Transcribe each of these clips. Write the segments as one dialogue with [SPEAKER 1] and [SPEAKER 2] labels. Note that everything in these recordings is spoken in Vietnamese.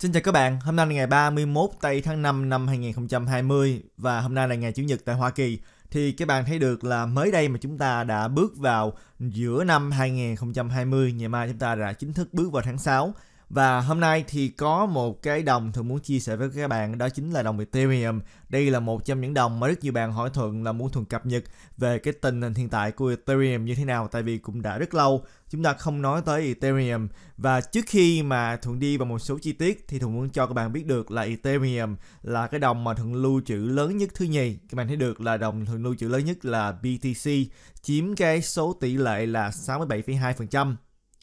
[SPEAKER 1] Xin chào các bạn, hôm nay là ngày 31 tây tháng 5 năm 2020 và hôm nay là ngày Chủ nhật tại Hoa Kỳ. Thì các bạn thấy được là mới đây mà chúng ta đã bước vào giữa năm 2020, ngày mai chúng ta đã chính thức bước vào tháng 6 và hôm nay thì có một cái đồng Thuận muốn chia sẻ với các bạn đó chính là đồng Ethereum. Đây là một trong những đồng mà rất nhiều bạn hỏi Thuận là muốn Thuận cập nhật về cái tình hình hiện tại của Ethereum như thế nào tại vì cũng đã rất lâu chúng ta không nói tới Ethereum và trước khi mà Thuận đi vào một số chi tiết thì Thuận muốn cho các bạn biết được là Ethereum là cái đồng mà Thuận lưu trữ lớn nhất thứ nhì. Các bạn thấy được là đồng Thuận lưu trữ lớn nhất là BTC chiếm cái số tỷ lệ là 67,2%.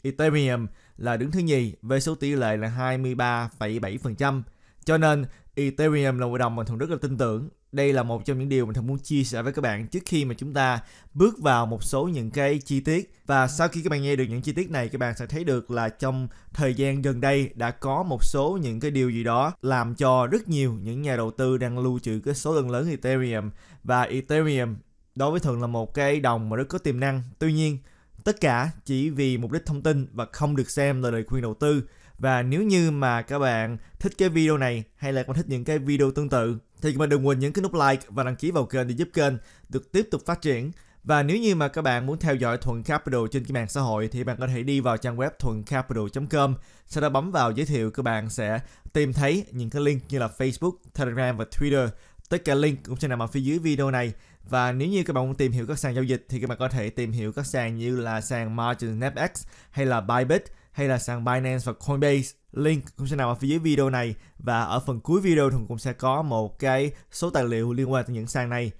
[SPEAKER 1] Ethereum là đứng thứ nhì với số tỷ lệ là 23,7%. Cho nên Ethereum là một đồng mà thường rất là tin tưởng. Đây là một trong những điều mình thường muốn chia sẻ với các bạn trước khi mà chúng ta bước vào một số những cái chi tiết. Và sau khi các bạn nghe được những chi tiết này, các bạn sẽ thấy được là trong thời gian gần đây đã có một số những cái điều gì đó làm cho rất nhiều những nhà đầu tư đang lưu trữ cái số lượng lớn Ethereum. Và Ethereum đối với thường là một cái đồng mà rất có tiềm năng. Tuy nhiên, Tất cả chỉ vì mục đích thông tin và không được xem là lời khuyên đầu tư. Và nếu như mà các bạn thích cái video này hay là các bạn thích những cái video tương tự thì các bạn đừng quên nhấn cái nút like và đăng ký vào kênh để giúp kênh được tiếp tục phát triển. Và nếu như mà các bạn muốn theo dõi Thuận Capital trên cái mạng xã hội thì bạn có thể đi vào trang web thuận capital com Sau đó bấm vào giới thiệu các bạn sẽ tìm thấy những cái link như là Facebook, Telegram và Twitter tất cả link cũng sẽ nằm ở phía dưới video này và nếu như các bạn muốn tìm hiểu các sàn giao dịch thì các bạn có thể tìm hiểu các sàn như là sàn Margin FX hay là Bybit hay là sàn Binance và Coinbase. Link cũng sẽ nằm ở phía dưới video này và ở phần cuối video thì cũng sẽ có một cái số tài liệu liên quan tới những sàn này.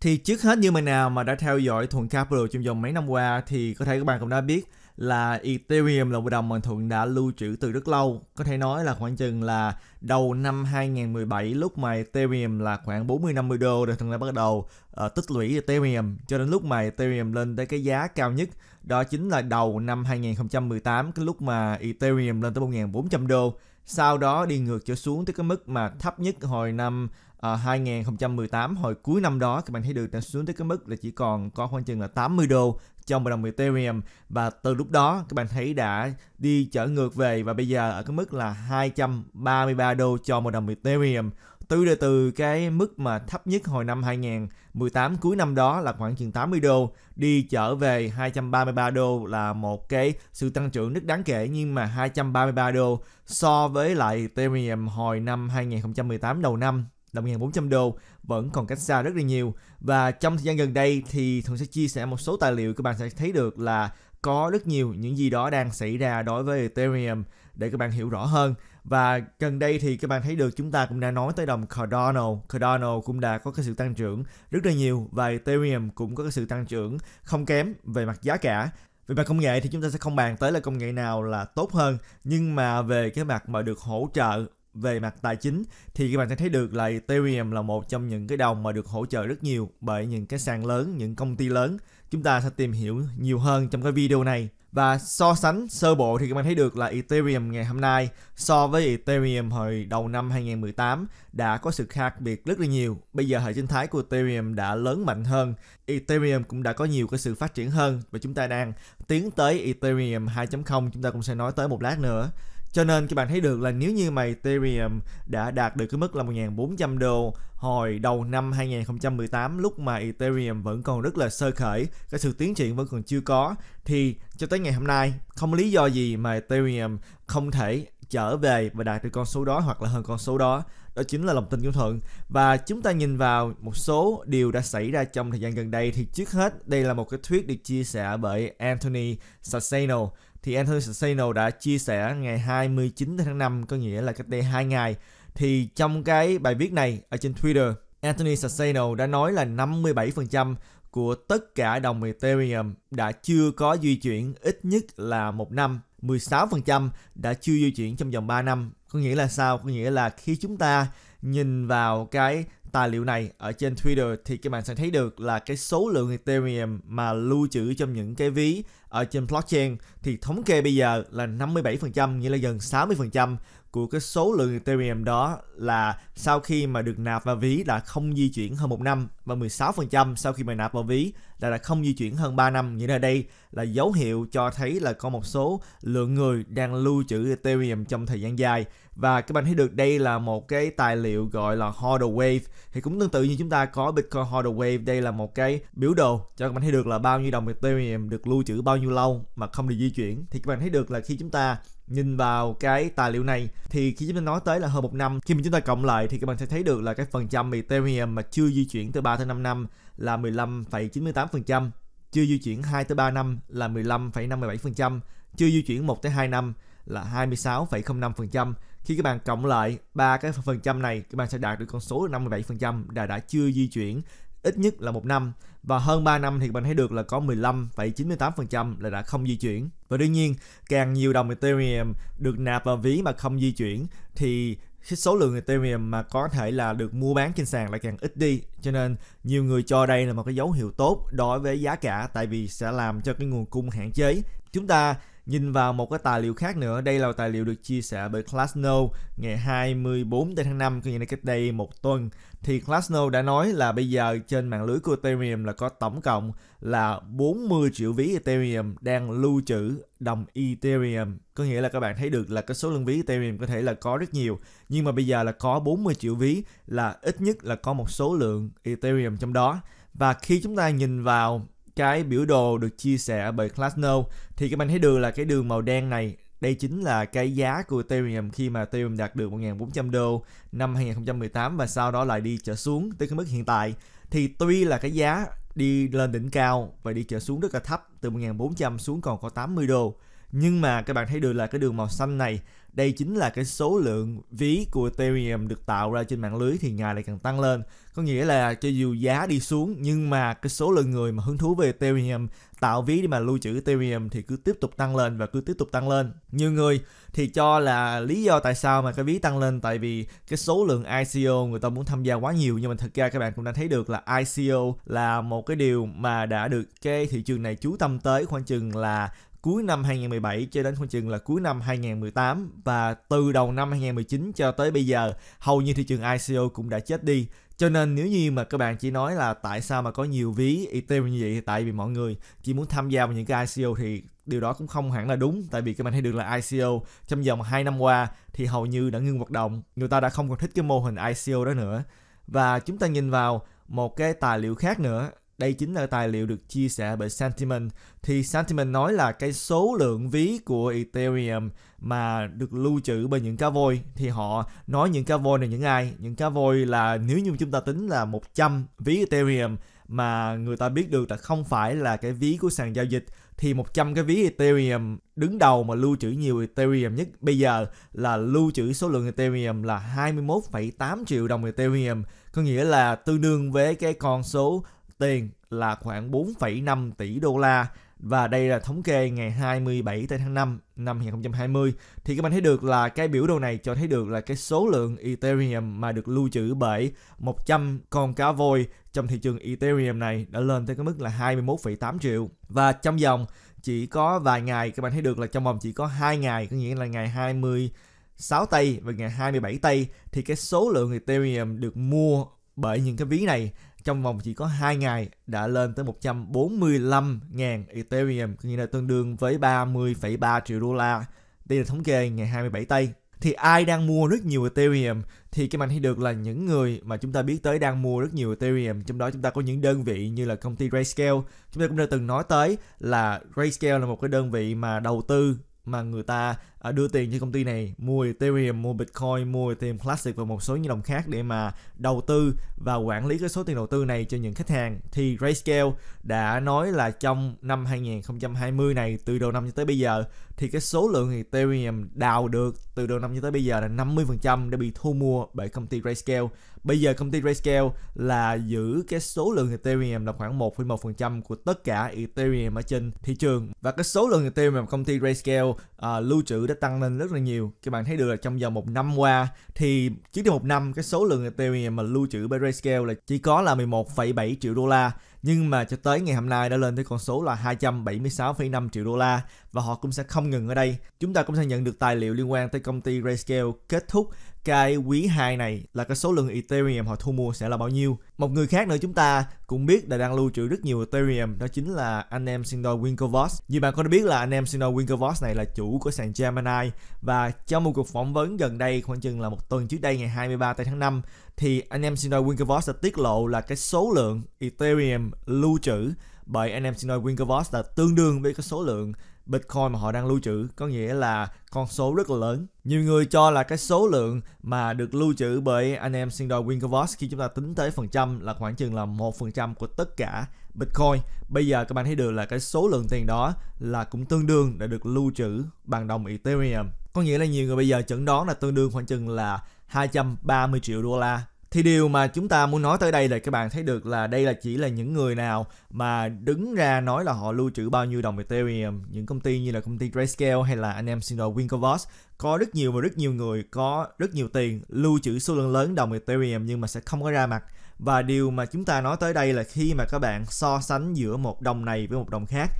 [SPEAKER 1] Thì trước hết như mình nào mà đã theo dõi Thuận Capital trong vòng mấy năm qua thì có thể các bạn cũng đã biết là Ethereum là một đồng mà Thuận đã lưu trữ từ rất lâu. Có thể nói là khoảng chừng là đầu năm 2017 lúc mà Ethereum là khoảng 40-50 đô rồi Thuận đã bắt đầu uh, tích lũy Ethereum cho đến lúc mà Ethereum lên tới cái giá cao nhất đó chính là đầu năm 2018 cái lúc mà Ethereum lên tới 1.400 đô sau đó đi ngược trở xuống tới cái mức mà thấp nhất hồi năm uh, ờ, 2018 hồi cuối năm đó các bạn thấy được đã xuống tới cái mức là chỉ còn có khoảng chừng là 80 đô trong một đồng Ethereum và từ lúc đó các bạn thấy đã đi trở ngược về và bây giờ ở cái mức là 233 đô cho một đồng Ethereum từ đề từ cái mức mà thấp nhất hồi năm 2018 cuối năm đó là khoảng chừng 80 đô đi trở về 233 đô là một cái sự tăng trưởng rất đáng kể nhưng mà 233 đô so với lại Ethereum hồi năm 2018 đầu năm là 1.400 đô vẫn còn cách xa rất là nhiều và trong thời gian gần đây thì thường sẽ chia sẻ một số tài liệu các bạn sẽ thấy được là có rất nhiều những gì đó đang xảy ra đối với Ethereum để các bạn hiểu rõ hơn và gần đây thì các bạn thấy được chúng ta cũng đã nói tới đồng Cardano Cardano cũng đã có cái sự tăng trưởng rất là nhiều và Ethereum cũng có cái sự tăng trưởng không kém về mặt giá cả về mặt công nghệ thì chúng ta sẽ không bàn tới là công nghệ nào là tốt hơn nhưng mà về cái mặt mà được hỗ trợ về mặt tài chính thì các bạn sẽ thấy được là Ethereum là một trong những cái đồng mà được hỗ trợ rất nhiều bởi những cái sàn lớn, những công ty lớn. Chúng ta sẽ tìm hiểu nhiều hơn trong cái video này. Và so sánh sơ bộ thì các bạn thấy được là Ethereum ngày hôm nay so với Ethereum hồi đầu năm 2018 đã có sự khác biệt rất là nhiều. Bây giờ hệ sinh thái của Ethereum đã lớn mạnh hơn, Ethereum cũng đã có nhiều cái sự phát triển hơn và chúng ta đang tiến tới Ethereum 2.0 chúng ta cũng sẽ nói tới một lát nữa. Cho nên các bạn thấy được là nếu như mà Ethereum đã đạt được cái mức là 1.400 đô hồi đầu năm 2018 lúc mà Ethereum vẫn còn rất là sơ khởi, cái sự tiến triển vẫn còn chưa có thì cho tới ngày hôm nay không lý do gì mà Ethereum không thể trở về và đạt được con số đó hoặc là hơn con số đó đó chính là lòng tin của thuận và chúng ta nhìn vào một số điều đã xảy ra trong thời gian gần đây thì trước hết đây là một cái thuyết được chia sẻ bởi Anthony Sassano thì Anthony Sensational đã chia sẻ ngày 29 tháng 5 có nghĩa là cách đây 2 ngày thì trong cái bài viết này ở trên Twitter Anthony Sensational đã nói là 57% của tất cả đồng Ethereum đã chưa có di chuyển ít nhất là một năm 16% đã chưa di chuyển trong vòng 3 năm. Có nghĩa là sao? Có nghĩa là khi chúng ta nhìn vào cái tài liệu này ở trên Twitter thì các bạn sẽ thấy được là cái số lượng Ethereum mà lưu trữ trong những cái ví ở trên blockchain thì thống kê bây giờ là 57% nghĩa là gần 60% của cái số lượng Ethereum đó là sau khi mà được nạp vào ví đã không di chuyển hơn một năm và 16% sau khi mà nạp vào ví là đã không di chuyển hơn 3 năm. Nghĩa là đây là dấu hiệu cho thấy là có một số lượng người đang lưu trữ Ethereum trong thời gian dài và các bạn thấy được đây là một cái tài liệu gọi là Hodl Wave thì cũng tương tự như chúng ta có Bitcoin Hodl Wave đây là một cái biểu đồ cho các bạn thấy được là bao nhiêu đồng Ethereum được lưu trữ bao nhiêu lâu mà không được di chuyển thì các bạn thấy được là khi chúng ta nhìn vào cái tài liệu này thì khi chúng ta nói tới là hơn một năm khi mà chúng ta cộng lại thì các bạn sẽ thấy được là cái phần trăm Ethereum mà chưa di chuyển từ 3 tới 5 năm là 15,98% chưa di chuyển 2 tới 3 năm là 15,57%, chưa di chuyển 1 tới 2 năm là 26,05%, khi các bạn cộng lại ba cái phần trăm này các bạn sẽ đạt được con số 57% là đã chưa di chuyển ít nhất là một năm và hơn 3 năm thì các bạn thấy được là có 15,98% là đã không di chuyển. Và đương nhiên, càng nhiều đồng Ethereum được nạp vào ví mà không di chuyển thì số lượng Ethereum mà có thể là được mua bán trên sàn lại càng ít đi. Cho nên nhiều người cho đây là một cái dấu hiệu tốt đối với giá cả tại vì sẽ làm cho cái nguồn cung hạn chế. Chúng ta Nhìn vào một cái tài liệu khác nữa, đây là tài liệu được chia sẻ bởi Klasno ngày 24 tháng 5, có nghĩa là cách đây một tuần. Thì Klasno đã nói là bây giờ trên mạng lưới của Ethereum là có tổng cộng là 40 triệu ví Ethereum đang lưu trữ đồng Ethereum. Có nghĩa là các bạn thấy được là cái số lượng ví Ethereum có thể là có rất nhiều. Nhưng mà bây giờ là có 40 triệu ví là ít nhất là có một số lượng Ethereum trong đó. Và khi chúng ta nhìn vào cái biểu đồ được chia sẻ bởi Klasno thì các bạn thấy đường là cái đường màu đen này đây chính là cái giá của Ethereum khi mà Ethereum đạt được 1.400 đô năm 2018 và sau đó lại đi trở xuống tới cái mức hiện tại. Thì tuy là cái giá đi lên đỉnh cao và đi trở xuống rất là thấp từ 1.400 xuống còn có 80 đô nhưng mà các bạn thấy được là cái đường màu xanh này đây chính là cái số lượng ví của Ethereum được tạo ra trên mạng lưới thì ngày lại càng tăng lên có nghĩa là cho dù giá đi xuống nhưng mà cái số lượng người mà hứng thú về Ethereum tạo ví để mà lưu trữ Ethereum thì cứ tiếp tục tăng lên và cứ tiếp tục tăng lên nhiều người thì cho là lý do tại sao mà cái ví tăng lên tại vì cái số lượng ICO người ta muốn tham gia quá nhiều nhưng mà thực ra các bạn cũng đã thấy được là ICO là một cái điều mà đã được cái thị trường này chú tâm tới khoảng chừng là cuối năm 2017 cho đến khoảng chừng là cuối năm 2018 và từ đầu năm 2019 cho tới bây giờ hầu như thị trường ICO cũng đã chết đi cho nên nếu như mà các bạn chỉ nói là tại sao mà có nhiều ví Ethereum như vậy thì tại vì mọi người chỉ muốn tham gia vào những cái ICO thì điều đó cũng không hẳn là đúng tại vì các bạn thấy được là ICO trong vòng 2 năm qua thì hầu như đã ngưng hoạt động người ta đã không còn thích cái mô hình ICO đó nữa và chúng ta nhìn vào một cái tài liệu khác nữa đây chính là tài liệu được chia sẻ bởi Sentiment, thì Sentiment nói là cái số lượng ví của Ethereum mà được lưu trữ bởi những cá voi thì họ nói những cá voi này những ai? Những cá voi là nếu như chúng ta tính là 100 ví Ethereum mà người ta biết được là không phải là cái ví của sàn giao dịch thì 100 cái ví Ethereum đứng đầu mà lưu trữ nhiều Ethereum nhất bây giờ là lưu trữ số lượng Ethereum là 21,8 triệu đồng Ethereum có nghĩa là tương đương với cái con số tiền là khoảng 4,5 tỷ đô la và đây là thống kê ngày 27 tháng 5 năm 2020 thì các bạn thấy được là cái biểu đồ này cho thấy được là cái số lượng Ethereum mà được lưu trữ bởi 100 con cá voi trong thị trường Ethereum này đã lên tới cái mức là 21,8 triệu và trong vòng chỉ có vài ngày các bạn thấy được là trong vòng chỉ có hai ngày có nghĩa là ngày 20 6 tây và ngày 27 tây thì cái số lượng Ethereum được mua bởi những cái ví này trong vòng chỉ có 2 ngày đã lên tới 145.000 Ethereum, nghĩa là tương đương với 30,3 triệu đô la. Đây là thống kê ngày 27 Tây. Thì ai đang mua rất nhiều Ethereum thì cái mình thấy được là những người mà chúng ta biết tới đang mua rất nhiều Ethereum, trong đó chúng ta có những đơn vị như là công ty Grayscale. Chúng ta cũng đã từng nói tới là Grayscale là một cái đơn vị mà đầu tư mà người ta À, đưa tiền cho công ty này mua Ethereum, mua Bitcoin, mua Ethereum Classic và một số những đồng khác để mà đầu tư và quản lý cái số tiền đầu tư này cho những khách hàng thì Grayscale đã nói là trong năm 2020 này từ đầu năm cho tới bây giờ thì cái số lượng Ethereum đào được từ đầu năm cho tới bây giờ là 50% đã bị thu mua bởi công ty Grayscale. Bây giờ công ty Grayscale là giữ cái số lượng Ethereum là khoảng 1,1% của tất cả Ethereum ở trên thị trường và cái số lượng Ethereum mà công ty Grayscale uh, lưu trữ đã tăng lên rất là nhiều các bạn thấy được là trong vòng một năm qua thì chỉ trong một năm cái số lượng Ethereum mà lưu trữ by Grayscale là chỉ có là 11,7 triệu đô la nhưng mà cho tới ngày hôm nay đã lên tới con số là 276,5 triệu đô la và họ cũng sẽ không ngừng ở đây. Chúng ta cũng sẽ nhận được tài liệu liên quan tới công ty Grayscale kết thúc cái quý 2 này là cái số lượng Ethereum họ thu mua sẽ là bao nhiêu. Một người khác nữa chúng ta cũng biết đã đang lưu trữ rất nhiều Ethereum đó chính là anh em Sindor Winklevoss. Như bạn có biết là anh em Sindor Winklevoss này là chủ của sàn Gemini và trong một cuộc phỏng vấn gần đây khoảng chừng là một tuần trước đây ngày 23 tháng 5 thì anh em xin nói Winklevoss đã tiết lộ là cái số lượng Ethereum lưu trữ bởi anh em xin nói Winklevoss là tương đương với cái số lượng Bitcoin mà họ đang lưu trữ có nghĩa là con số rất là lớn. Nhiều người cho là cái số lượng mà được lưu trữ bởi anh em Sindor Winklevoss khi chúng ta tính tới phần trăm là khoảng chừng là 1% của tất cả Bitcoin. Bây giờ các bạn thấy được là cái số lượng tiền đó là cũng tương đương đã được lưu trữ bằng đồng Ethereum. Có nghĩa là nhiều người bây giờ chẩn đoán là tương đương khoảng chừng là 230 triệu đô la. Thì điều mà chúng ta muốn nói tới đây là các bạn thấy được là đây là chỉ là những người nào mà đứng ra nói là họ lưu trữ bao nhiêu đồng Ethereum. Những công ty như là công ty Grayscale hay là anh em xin lỗi Winklevoss có rất nhiều và rất nhiều người có rất nhiều tiền lưu trữ số lượng lớn đồng Ethereum nhưng mà sẽ không có ra mặt. Và điều mà chúng ta nói tới đây là khi mà các bạn so sánh giữa một đồng này với một đồng khác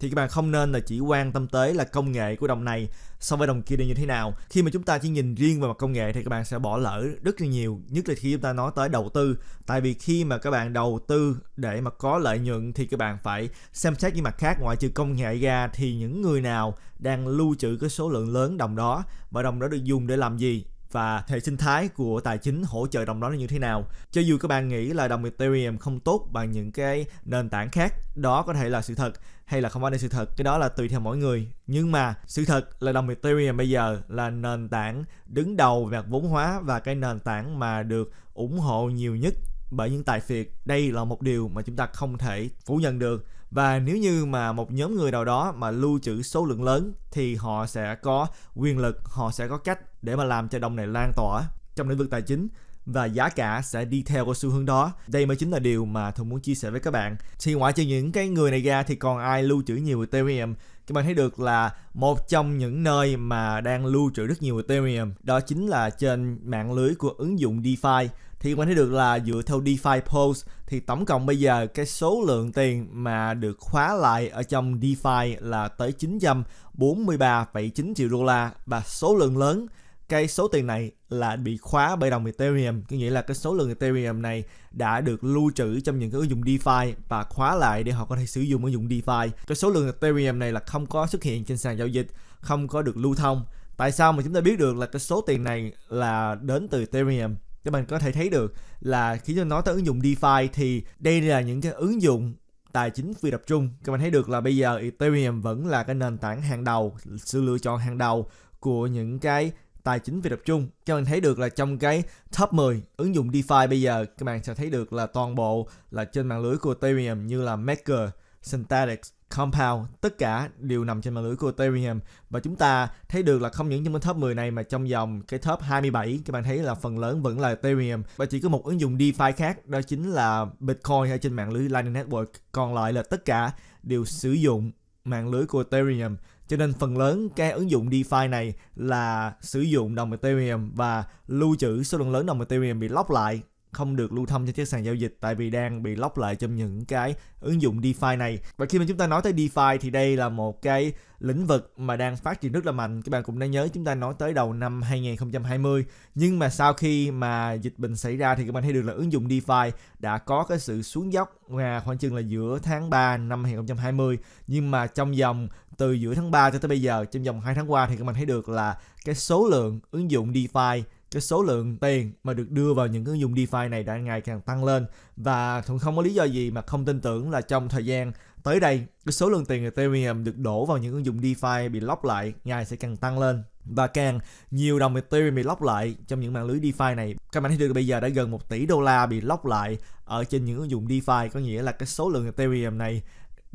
[SPEAKER 1] thì các bạn không nên là chỉ quan tâm tới là công nghệ của đồng này so với đồng kia như thế nào khi mà chúng ta chỉ nhìn riêng về mặt công nghệ thì các bạn sẽ bỏ lỡ rất là nhiều nhất là khi chúng ta nói tới đầu tư tại vì khi mà các bạn đầu tư để mà có lợi nhuận thì các bạn phải xem xét những mặt khác ngoại trừ công nghệ ra thì những người nào đang lưu trữ cái số lượng lớn đồng đó và đồng đó được dùng để làm gì và hệ sinh thái của tài chính hỗ trợ đồng đó là như thế nào. Cho dù các bạn nghĩ là đồng Ethereum không tốt bằng những cái nền tảng khác, đó có thể là sự thật hay là không phải là sự thật, cái đó là tùy theo mỗi người. Nhưng mà sự thật là đồng Ethereum bây giờ là nền tảng đứng đầu về mặt vốn hóa và cái nền tảng mà được ủng hộ nhiều nhất bởi những tài phiệt. Đây là một điều mà chúng ta không thể phủ nhận được và nếu như mà một nhóm người nào đó mà lưu trữ số lượng lớn thì họ sẽ có quyền lực họ sẽ có cách để mà làm cho đồng này lan tỏa trong lĩnh vực tài chính và giá cả sẽ đi theo cái xu hướng đó. Đây mới chính là điều mà tôi muốn chia sẻ với các bạn. Thì ngoại trừ những cái người này ra thì còn ai lưu trữ nhiều Ethereum? Các bạn thấy được là một trong những nơi mà đang lưu trữ rất nhiều Ethereum đó chính là trên mạng lưới của ứng dụng DeFi thì mình thấy được là dựa theo DeFi Pulse thì tổng cộng bây giờ cái số lượng tiền mà được khóa lại ở trong DeFi là tới 943,9 triệu đô la và số lượng lớn cái số tiền này là bị khóa bởi đồng Ethereum có nghĩa là cái số lượng Ethereum này đã được lưu trữ trong những cái ứng dụng DeFi và khóa lại để họ có thể sử dụng ứng dụng DeFi cái số lượng Ethereum này là không có xuất hiện trên sàn giao dịch không có được lưu thông tại sao mà chúng ta biết được là cái số tiền này là đến từ Ethereum để mình có thể thấy được là khi chúng nói tới ứng dụng DeFi thì đây là những cái ứng dụng tài chính phi tập trung các bạn thấy được là bây giờ Ethereum vẫn là cái nền tảng hàng đầu sự lựa chọn hàng đầu của những cái tài chính phi tập trung các bạn thấy được là trong cái top 10 ứng dụng DeFi bây giờ các bạn sẽ thấy được là toàn bộ là trên mạng lưới của Ethereum như là Maker, Synthetix, Compound tất cả đều nằm trên mạng lưới của Ethereum và chúng ta thấy được là không những trong cái top 10 này mà trong dòng cái top 27 các bạn thấy là phần lớn vẫn là Ethereum và chỉ có một ứng dụng DeFi khác đó chính là Bitcoin hay trên mạng lưới Lightning Network còn lại là tất cả đều sử dụng mạng lưới của Ethereum cho nên phần lớn các ứng dụng DeFi này là sử dụng đồng Ethereum và lưu trữ số lượng lớn đồng Ethereum bị lock lại không được lưu thông trên các sàn giao dịch tại vì đang bị lóc lại trong những cái ứng dụng DeFi này. Và khi mà chúng ta nói tới DeFi thì đây là một cái lĩnh vực mà đang phát triển rất là mạnh. Các bạn cũng đã nhớ chúng ta nói tới đầu năm 2020. Nhưng mà sau khi mà dịch bệnh xảy ra thì các bạn thấy được là ứng dụng DeFi đã có cái sự xuống dốc và khoảng chừng là giữa tháng 3 năm 2020. Nhưng mà trong dòng từ giữa tháng 3 cho tới bây giờ, trong vòng 2 tháng qua thì các bạn thấy được là cái số lượng ứng dụng DeFi cái số lượng tiền mà được đưa vào những ứng dụng DeFi này đang ngày càng tăng lên và cũng không có lý do gì mà không tin tưởng là trong thời gian tới đây cái số lượng tiền Ethereum được đổ vào những ứng dụng DeFi bị lóc lại ngày sẽ càng tăng lên và càng nhiều đồng Ethereum bị lóc lại trong những mạng lưới DeFi này. Các bạn thấy được bây giờ đã gần 1 tỷ đô la bị lóc lại ở trên những ứng dụng DeFi có nghĩa là cái số lượng Ethereum này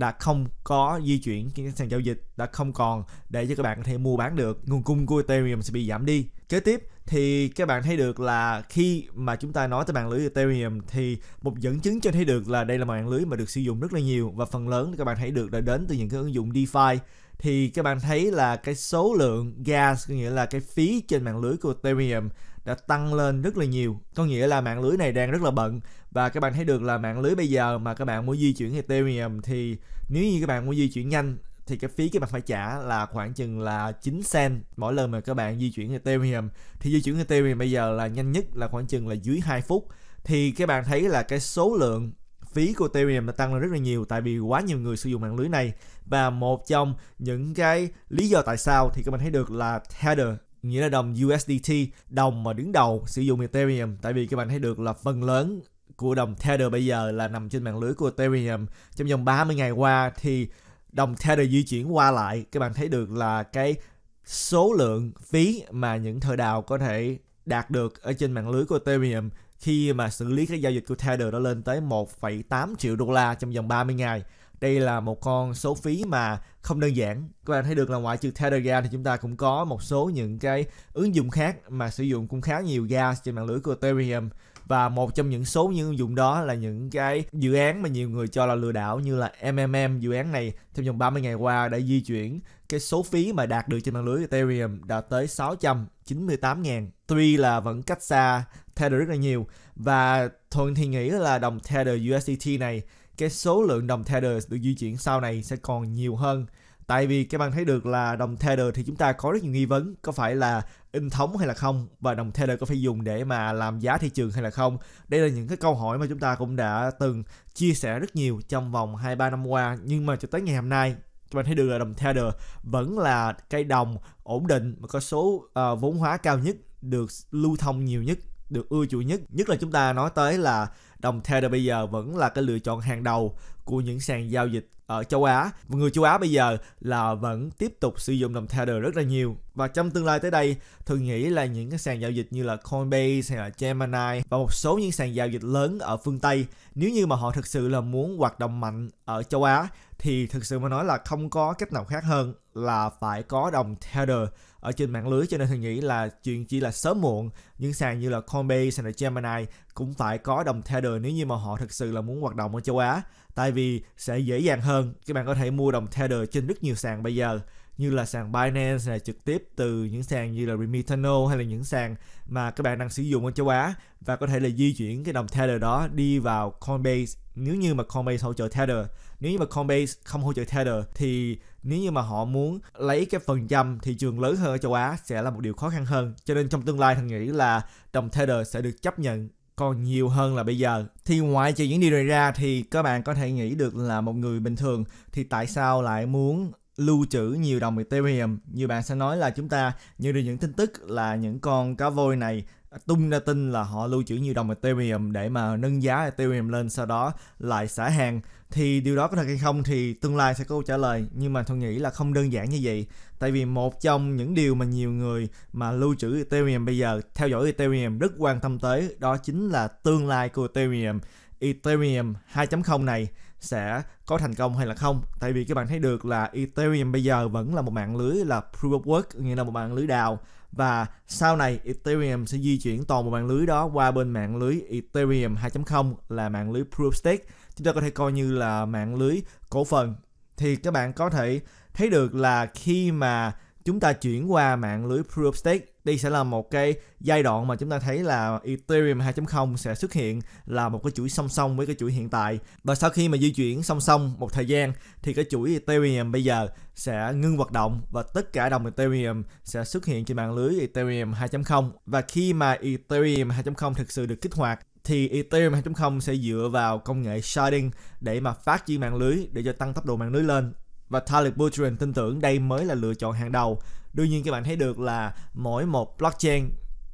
[SPEAKER 1] đã không có di chuyển trên sàn giao dịch đã không còn để cho các bạn có thể mua bán được nguồn cung của Ethereum sẽ bị giảm đi kế tiếp thì các bạn thấy được là khi mà chúng ta nói tới mạng lưới Ethereum thì một dẫn chứng cho thấy được là đây là mạng lưới mà được sử dụng rất là nhiều và phần lớn các bạn thấy được đã đến từ những cái ứng dụng DeFi thì các bạn thấy là cái số lượng gas có nghĩa là cái phí trên mạng lưới của Ethereum đã tăng lên rất là nhiều có nghĩa là mạng lưới này đang rất là bận và các bạn thấy được là mạng lưới bây giờ mà các bạn muốn di chuyển Ethereum thì nếu như các bạn muốn di chuyển nhanh thì cái phí các bạn phải trả là khoảng chừng là 9 cent mỗi lần mà các bạn di chuyển Ethereum thì di chuyển Ethereum bây giờ là nhanh nhất là khoảng chừng là dưới 2 phút thì các bạn thấy là cái số lượng phí của Ethereum đã tăng lên rất là nhiều tại vì quá nhiều người sử dụng mạng lưới này và một trong những cái lý do tại sao thì các bạn thấy được là Tether nghĩa là đồng USDT đồng mà đứng đầu sử dụng Ethereum tại vì các bạn thấy được là phần lớn của đồng Tether bây giờ là nằm trên mạng lưới của Ethereum trong vòng 30 ngày qua thì đồng Tether di chuyển qua lại các bạn thấy được là cái số lượng phí mà những thợ đào có thể đạt được ở trên mạng lưới của Ethereum khi mà xử lý các giao dịch của Tether đã lên tới 1,8 triệu đô la trong vòng 30 ngày đây là một con số phí mà không đơn giản các bạn thấy được là ngoại trừ Tether ra thì chúng ta cũng có một số những cái ứng dụng khác mà sử dụng cũng khá nhiều gas trên mạng lưới của Ethereum và một trong những số những ứng dụng đó là những cái dự án mà nhiều người cho là lừa đảo như là MMM dự án này trong vòng 30 ngày qua đã di chuyển cái số phí mà đạt được trên mạng lưới Ethereum đã tới 698 000 tuy là vẫn cách xa Tether rất là nhiều và Thuận thì nghĩ là đồng Tether USDT này cái số lượng đồng tether được di chuyển sau này sẽ còn nhiều hơn tại vì các bạn thấy được là đồng tether thì chúng ta có rất nhiều nghi vấn có phải là in thống hay là không và đồng tether có phải dùng để mà làm giá thị trường hay là không đây là những cái câu hỏi mà chúng ta cũng đã từng chia sẻ rất nhiều trong vòng 2-3 năm qua nhưng mà cho tới ngày hôm nay các bạn thấy được là đồng tether vẫn là cây đồng ổn định mà có số uh, vốn hóa cao nhất được lưu thông nhiều nhất được ưa chuộng nhất nhất là chúng ta nói tới là đồng Tether bây giờ vẫn là cái lựa chọn hàng đầu của những sàn giao dịch ở châu Á người châu Á bây giờ là vẫn tiếp tục sử dụng đồng Tether rất là nhiều và trong tương lai tới đây thường nghĩ là những cái sàn giao dịch như là Coinbase hay là Gemini và một số những sàn giao dịch lớn ở phương Tây nếu như mà họ thực sự là muốn hoạt động mạnh ở châu Á thì thực sự mà nói là không có cách nào khác hơn là phải có đồng Tether ở trên mạng lưới cho nên Hường nghĩ là chuyện chỉ là sớm muộn những sàn như là Coinbase, sàn là Gemini cũng phải có đồng Tether nếu như mà họ thực sự là muốn hoạt động ở châu Á tại vì sẽ dễ dàng hơn các bạn có thể mua đồng Tether trên rất nhiều sàn bây giờ như là sàn Binance này trực tiếp từ những sàn như là Remitano hay là những sàn mà các bạn đang sử dụng ở châu Á và có thể là di chuyển cái đồng Tether đó đi vào Coinbase nếu như mà Coinbase hỗ trợ Tether nếu như mà Coinbase không hỗ trợ Tether thì nếu như mà họ muốn lấy cái phần trăm thị trường lớn hơn ở châu Á sẽ là một điều khó khăn hơn cho nên trong tương lai thằng nghĩ là đồng Tether sẽ được chấp nhận còn nhiều hơn là bây giờ thì ngoài trừ những điều này ra thì các bạn có thể nghĩ được là một người bình thường thì tại sao lại muốn lưu trữ nhiều đồng Ethereum. Nhiều, bạn sẽ nói là chúng ta như được những tin tức là những con cá voi này tung ra tin là họ lưu trữ nhiều đồng Ethereum để mà nâng giá Ethereum lên sau đó lại xả hàng thì điều đó có thật hay không thì tương lai sẽ có câu trả lời nhưng mà tôi nghĩ là không đơn giản như vậy tại vì một trong những điều mà nhiều người mà lưu trữ Ethereum bây giờ theo dõi Ethereum rất quan tâm tới đó chính là tương lai của Ethereum Ethereum 2.0 này sẽ có thành công hay là không tại vì các bạn thấy được là Ethereum bây giờ vẫn là một mạng lưới là proof of work nghĩa là một mạng lưới đào và sau này Ethereum sẽ di chuyển toàn một mạng lưới đó qua bên mạng lưới Ethereum 2.0 là mạng lưới proof of stake chúng ta có thể coi như là mạng lưới cổ phần thì các bạn có thể thấy được là khi mà chúng ta chuyển qua mạng lưới Proof of Stake. Đây sẽ là một cái giai đoạn mà chúng ta thấy là Ethereum 2.0 sẽ xuất hiện là một cái chuỗi song song với cái chuỗi hiện tại. Và sau khi mà di chuyển song song một thời gian thì cái chuỗi Ethereum bây giờ sẽ ngưng hoạt động và tất cả đồng Ethereum sẽ xuất hiện trên mạng lưới Ethereum 2.0. Và khi mà Ethereum 2.0 thực sự được kích hoạt thì Ethereum 2.0 sẽ dựa vào công nghệ sharding để mà phát triển mạng lưới để cho tăng tốc độ mạng lưới lên và Taleb Buterin tin tưởng đây mới là lựa chọn hàng đầu. Đương nhiên các bạn thấy được là mỗi một blockchain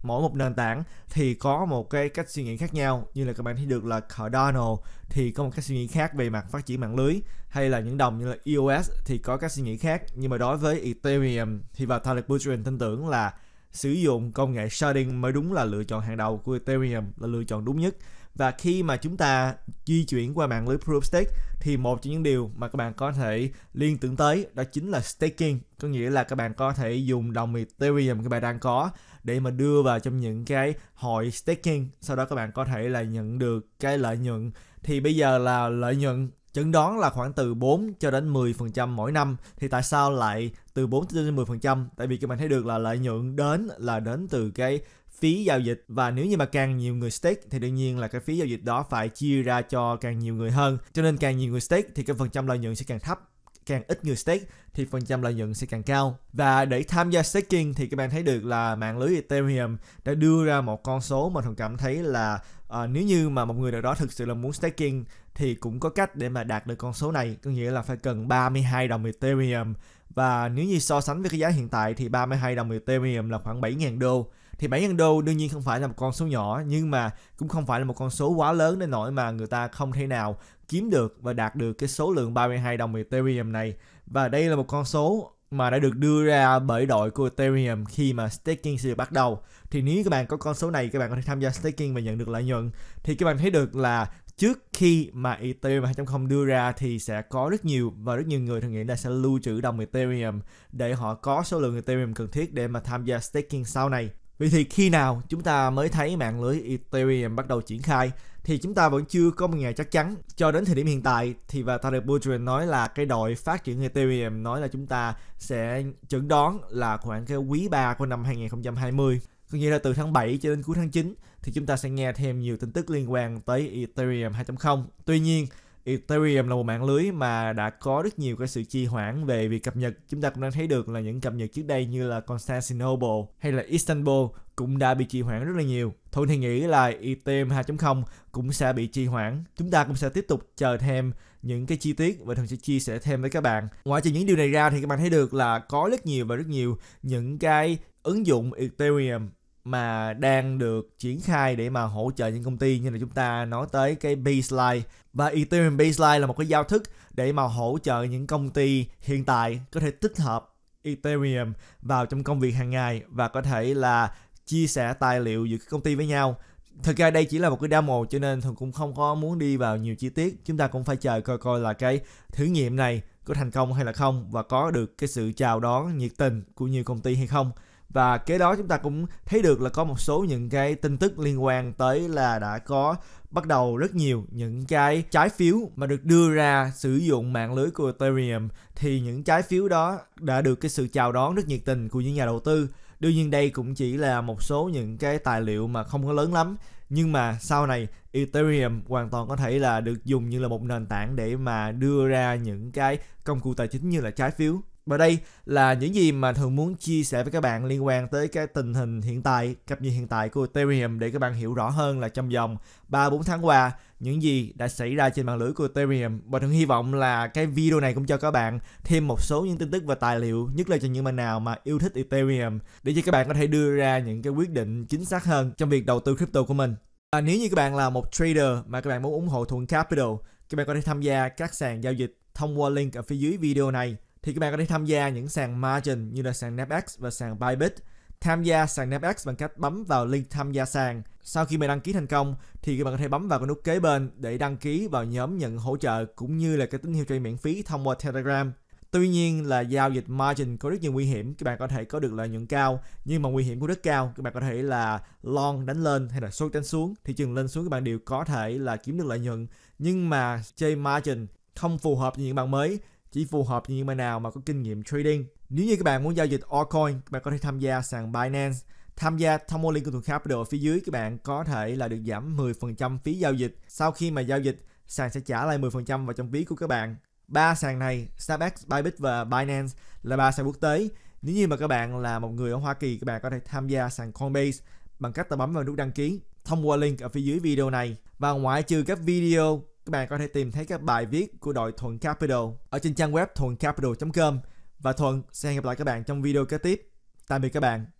[SPEAKER 1] mỗi một nền tảng thì có một cái cách suy nghĩ khác nhau như là các bạn thấy được là Cardano thì có một cách suy nghĩ khác về mặt phát triển mạng lưới hay là những đồng như là EOS thì có cách suy nghĩ khác nhưng mà đối với Ethereum thì và Vitalik Buterin tin tưởng là sử dụng công nghệ sharding mới đúng là lựa chọn hàng đầu của Ethereum là lựa chọn đúng nhất và khi mà chúng ta di chuyển qua mạng lưới proof stake thì một trong những điều mà các bạn có thể liên tưởng tới đó chính là staking có nghĩa là các bạn có thể dùng đồng Ethereum các bạn đang có để mà đưa vào trong những cái hội staking sau đó các bạn có thể là nhận được cái lợi nhuận thì bây giờ là lợi nhuận chẩn đoán là khoảng từ 4 cho đến 10% mỗi năm thì tại sao lại từ 4 cho đến 10% tại vì các bạn thấy được là lợi nhuận đến là đến từ cái phí giao dịch và nếu như mà càng nhiều người stake thì đương nhiên là cái phí giao dịch đó phải chia ra cho càng nhiều người hơn cho nên càng nhiều người stake thì cái phần trăm lợi nhuận sẽ càng thấp càng ít người stake thì phần trăm lợi nhuận sẽ càng cao. Và để tham gia staking thì các bạn thấy được là mạng lưới Ethereum đã đưa ra một con số mà Thuận cảm thấy là uh, nếu như mà một người nào đó thực sự là muốn staking thì cũng có cách để mà đạt được con số này, có nghĩa là phải cần 32 đồng Ethereum và nếu như so sánh với cái giá hiện tại thì 32 đồng Ethereum là khoảng 7.000 đô thì 7 nhân đô đương nhiên không phải là một con số nhỏ nhưng mà cũng không phải là một con số quá lớn đến nỗi mà người ta không thể nào kiếm được và đạt được cái số lượng 32 đồng Ethereum này và đây là một con số mà đã được đưa ra bởi đội của Ethereum khi mà staking sẽ được bắt đầu thì nếu các bạn có con số này các bạn có thể tham gia staking và nhận được lợi nhuận thì các bạn thấy được là trước khi mà Ethereum 2.0 đưa ra thì sẽ có rất nhiều và rất nhiều người thường nghĩ là sẽ lưu trữ đồng Ethereum để họ có số lượng Ethereum cần thiết để mà tham gia staking sau này Vậy thì khi nào chúng ta mới thấy mạng lưới Ethereum bắt đầu triển khai thì chúng ta vẫn chưa có một ngày chắc chắn. Cho đến thời điểm hiện tại thì và Tarek Boudrin nói là cái đội phát triển Ethereum nói là chúng ta sẽ chuẩn đoán là khoảng cái quý 3 của năm 2020. Có nghĩa là từ tháng 7 cho đến cuối tháng 9 thì chúng ta sẽ nghe thêm nhiều tin tức liên quan tới Ethereum 2.0. Tuy nhiên, Ethereum là một mạng lưới mà đã có rất nhiều cái sự trì hoãn về việc cập nhật. Chúng ta cũng đang thấy được là những cập nhật trước đây như là Constantinople hay là Istanbul cũng đã bị trì hoãn rất là nhiều. Thôi thì nghĩ là Ethereum 2.0 cũng sẽ bị trì hoãn. Chúng ta cũng sẽ tiếp tục chờ thêm những cái chi tiết và thường sẽ chia sẻ thêm với các bạn. Ngoài trừ những điều này ra thì các bạn thấy được là có rất nhiều và rất nhiều những cái ứng dụng Ethereum mà đang được triển khai để mà hỗ trợ những công ty như là chúng ta nói tới cái baseline và Ethereum Baseline là một cái giao thức để mà hỗ trợ những công ty hiện tại có thể tích hợp Ethereum vào trong công việc hàng ngày và có thể là chia sẻ tài liệu giữa các công ty với nhau. Thực ra đây chỉ là một cái demo cho nên thường cũng không có muốn đi vào nhiều chi tiết. Chúng ta cũng phải chờ coi coi là cái thử nghiệm này có thành công hay là không và có được cái sự chào đón nhiệt tình của nhiều công ty hay không và kế đó chúng ta cũng thấy được là có một số những cái tin tức liên quan tới là đã có bắt đầu rất nhiều những cái trái phiếu mà được đưa ra sử dụng mạng lưới của Ethereum thì những trái phiếu đó đã được cái sự chào đón rất nhiệt tình của những nhà đầu tư. Đương nhiên đây cũng chỉ là một số những cái tài liệu mà không có lớn lắm nhưng mà sau này Ethereum hoàn toàn có thể là được dùng như là một nền tảng để mà đưa ra những cái công cụ tài chính như là trái phiếu và đây là những gì mà thường muốn chia sẻ với các bạn liên quan tới cái tình hình hiện tại, cập nhật hiện tại của Ethereum để các bạn hiểu rõ hơn là trong vòng 3-4 tháng qua những gì đã xảy ra trên mạng lưới của Ethereum. Và thường hy vọng là cái video này cũng cho các bạn thêm một số những tin tức và tài liệu, nhất là cho những bạn nào mà yêu thích Ethereum để cho các bạn có thể đưa ra những cái quyết định chính xác hơn trong việc đầu tư crypto của mình. À, nếu như các bạn là một trader mà các bạn muốn ủng hộ Thuận Capital, các bạn có thể tham gia các sàn giao dịch thông qua link ở phía dưới video này thì các bạn có thể tham gia những sàn margin như là sàn Napex và sàn Bybit. Tham gia sàn Napex bằng cách bấm vào link tham gia sàn. Sau khi bạn đăng ký thành công thì các bạn có thể bấm vào cái nút kế bên để đăng ký vào nhóm nhận hỗ trợ cũng như là cái tín hiệu chơi miễn phí thông qua Telegram. Tuy nhiên là giao dịch margin có rất nhiều nguy hiểm, các bạn có thể có được lợi nhuận cao, nhưng mà nguy hiểm cũng rất cao, các bạn có thể là long đánh lên hay là short đánh xuống, thị trường lên xuống các bạn đều có thể là kiếm được lợi nhuận, nhưng mà chơi margin không phù hợp với những bạn mới chỉ phù hợp như những nào mà có kinh nghiệm trading. Nếu như các bạn muốn giao dịch altcoin, các bạn có thể tham gia sàn Binance. Tham gia Tomolin của Capital ở phía dưới các bạn có thể là được giảm 10% phí giao dịch. Sau khi mà giao dịch, sàn sẽ trả lại 10% vào trong phí của các bạn. Ba sàn này, Starbucks, Bybit và Binance là ba sàn quốc tế. Nếu như mà các bạn là một người ở Hoa Kỳ, các bạn có thể tham gia sàn Coinbase bằng cách ta bấm vào nút đăng ký thông qua link ở phía dưới video này. Và ngoại trừ các video các bạn có thể tìm thấy các bài viết của đội Thuận Capital ở trên trang web thuầncapital.com và Thuận sẽ hẹn gặp lại các bạn trong video kế tiếp. Tạm biệt các bạn.